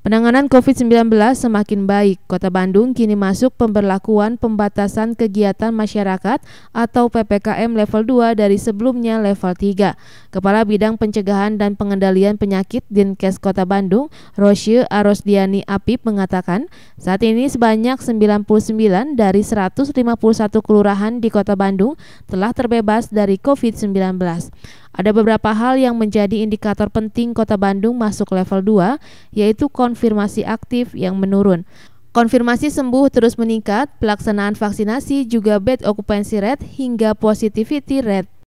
Penanganan COVID-19 semakin baik. Kota Bandung kini masuk pemberlakuan pembatasan kegiatan masyarakat atau PPKM level 2 dari sebelumnya level 3. Kepala Bidang Pencegahan dan Pengendalian Penyakit Dinkes Kota Bandung, Rosye Arosdiani Api mengatakan, saat ini sebanyak 99 dari 151 kelurahan di Kota Bandung telah terbebas dari COVID-19. Ada beberapa hal yang menjadi indikator penting Kota Bandung masuk level 2, yaitu konfirmasi aktif yang menurun. Konfirmasi sembuh terus meningkat, pelaksanaan vaksinasi juga bed occupancy rate hingga positivity rate.